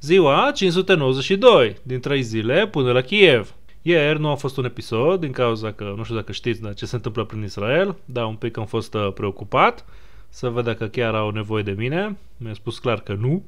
Ziua 592, din 3 zile până la Kiev. Ieri nu a fost un episod din cauza că nu știu dacă știți ce se întâmplă prin Israel, dar un pic am fost uh, preocupat să văd dacă chiar au nevoie de mine. Mi-a spus clar că nu,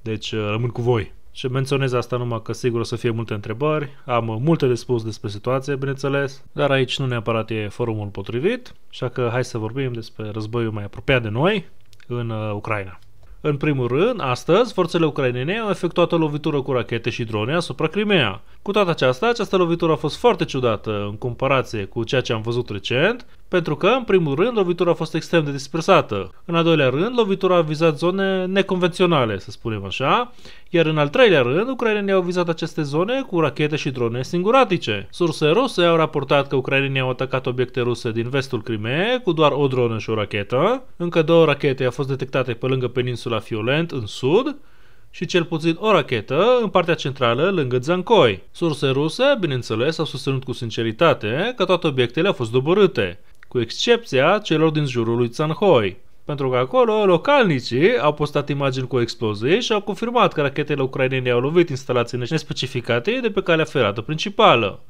deci uh, rămân cu voi. Și menționez asta numai că sigur o să fie multe întrebări, am uh, multe de spus despre situație, bineînțeles, dar aici nu neapărat e forumul potrivit, așa că hai să vorbim despre războiul mai apropiat de noi în Ucraina. În primul rând, astăzi, forțele ucrainene au efectuat o lovitură cu rachete și drone asupra Crimea. Cu toate aceasta, această lovitură a fost foarte ciudată în comparație cu ceea ce am văzut recent pentru că, în primul rând, lovitura a fost extrem de dispersată. În al doilea rând, lovitura a vizat zone neconvenționale, să spunem așa, iar în al treilea rând, ucrainenii au vizat aceste zone cu rachete și drone singuratice. Surse ruse au raportat că ucrainenii au atacat obiecte ruse din vestul Crimeei cu doar o dronă și o rachetă, încă două rachete au fost detectate pe lângă peninsula Fiolent, în sud, și cel puțin o rachetă în partea centrală lângă Zancoi. Surse ruse, bineînțeles, au susținut cu sinceritate că toate obiectele au fost doborâte, cu excepția celor din jurul lui Țanhoi, pentru că acolo localnicii au postat imagini cu explozii și au confirmat că rachetele ucrainene au lovit instalații nespecificate de pe calea ferată principală.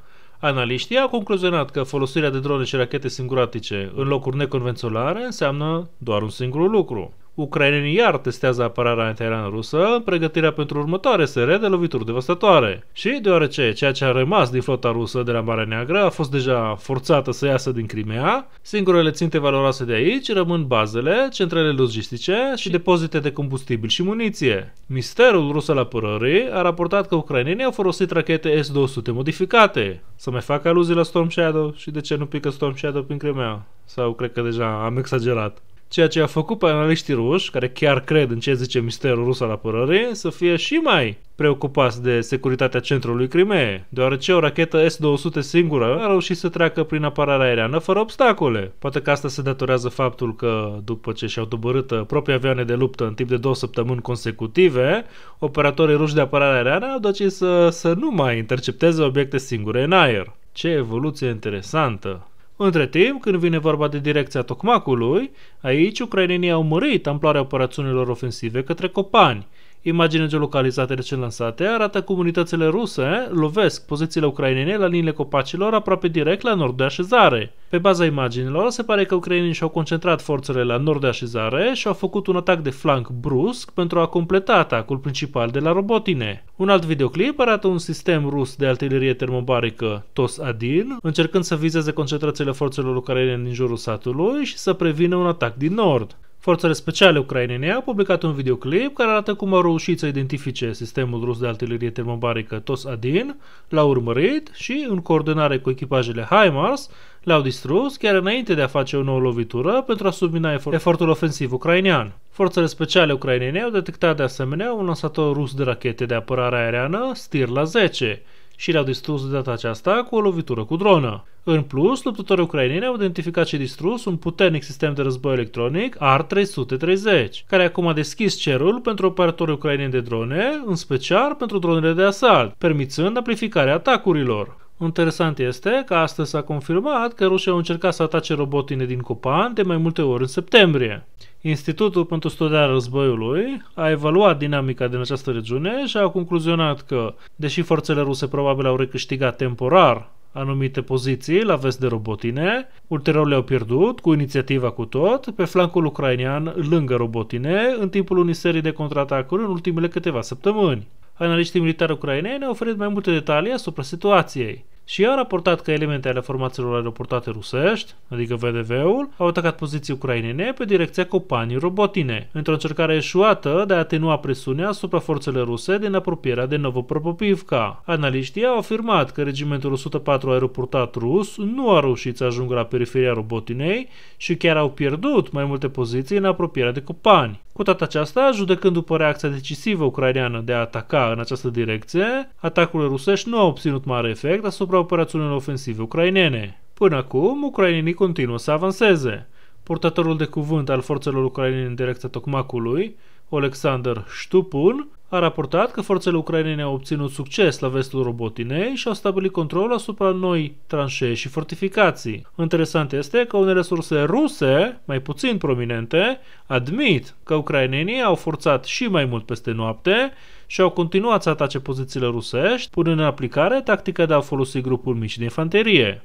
Analiștii au concluzionat că folosirea de drone și rachete singuratice în locuri neconvenționale înseamnă doar un singur lucru. Ucrainenii iar testează apărarea antiaeriană rusă în pregătirea pentru următoare serie de lovituri devastatoare. Și deoarece ceea ce a rămas din flota rusă de la Marea Neagră a fost deja forțată să iasă din Crimea, singurele ținte valoroase de aici rămân bazele, centrele logistice și depozite de combustibil și muniție. Misterul rus al apărării a raportat că ucrainenii au folosit rachete S-200 modificate. Să mai fac aluzii la Storm Shadow și de ce nu pică Storm Shadow prin Crimea? Sau cred că deja am exagerat ceea ce a făcut pe analiștii ruși, care chiar cred în ce zice misterul rus al apărării, să fie și mai preocupați de securitatea centrului Crimeei, deoarece o rachetă S-200 singură a reușit să treacă prin apărarea aeriană fără obstacole. Poate că asta se datorează faptul că, după ce și-au dobărât proprii avioane de luptă în timp de două săptămâni consecutive, operatorii ruși de apărare aeriană au decis să, să nu mai intercepteze obiecte singure în aer. Ce evoluție interesantă! Între timp, când vine vorba de direcția tocmacului, aici ucrainenii au mărit amploarea operațiunilor ofensive către Copani – Imaginele geolocalizate recent lansate arată comunitățile ruse lovesc pozițiile ucrainene la liniile copacilor aproape direct la nord de așezare. Pe baza imaginilor, se pare că ucrainenii și-au concentrat forțele la nord de așezare și au făcut un atac de flanc brusc pentru a completa atacul principal de la Robotine. Un alt videoclip arată un sistem rus de artilerie termobarică TOS-ADIN, încercând să vizeze concentrațiile forțelor ucrainene din jurul satului și să prevină un atac din nord. Forțele speciale ucrainene au publicat un videoclip care arată cum au reușit să identifice sistemul rus de artilerie termobarică TOS-ADIN, l-au urmărit și, în coordonare cu echipajele HIMARS, l-au distrus chiar înainte de a face o nouă lovitură pentru a submina efort efortul ofensiv ucrainean. Forțele speciale ucrainene au detectat de asemenea un lansator rus de rachete de apărare aeriană Stir-la-10, și le-au distrus de data aceasta cu o lovitură cu dronă. În plus, luptătorii ucraineni au identificat și distrus un puternic sistem de război electronic ar 330 care acum a deschis cerul pentru operatorii ucraineni de drone, în special pentru dronele de asalt, permițând amplificarea atacurilor. Interesant este că astăzi s-a confirmat că rușii au încercat să atace robotine din Copan de mai multe ori în septembrie. Institutul pentru Studierea Războiului a evaluat dinamica din această regiune și a concluzionat că, deși forțele ruse probabil au recâștigat temporar anumite poziții la vest de robotine, ulterior le-au pierdut, cu inițiativa cu tot, pe flancul ucrainean lângă robotine, în timpul unei serii de contraatacuri în ultimele câteva săptămâni analiștii militari ucraineni au oferit mai multe detalii asupra situației și au raportat că elemente ale formațiilor aeroportate rusești, adică VDV-ul, au atacat poziții ucrainene pe direcția Copanii Robotine, într-o încercare eșuată de a atenua presiunea asupra forțele ruse din apropierea de Novopropopivka. Analiștii au afirmat că regimentul 104 aeroportat rus nu a reușit să ajungă la periferia Robotinei și chiar au pierdut mai multe poziții în apropierea de Copani. Cu toate aceasta, judecând după reacția decisivă ucraineană de a ataca în această direcție, atacurile rusești nu au obținut mare efect asupra operațiunilor ofensive ucrainene. Până acum, ucrainenii continuă să avanseze. Purtătorul de cuvânt al forțelor ucrainene în direcția Tocmacului, Alexander Stupun, a raportat că forțele ucrainene au obținut succes la vestul Robotinei și au stabilit control asupra noi tranșee și fortificații. Interesant este că unele surse ruse, mai puțin prominente, admit că ucrainenii au forțat și mai mult peste noapte și au continuat să atace pozițiile rusești, punând în aplicare tactica de a folosi grupuri mici de infanterie.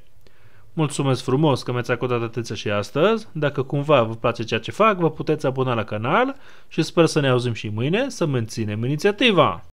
Mulțumesc frumos că mi-ați acordat atenția și astăzi. Dacă cumva vă place ceea ce fac, vă puteți abona la canal și sper să ne auzim și mâine să menținem inițiativa.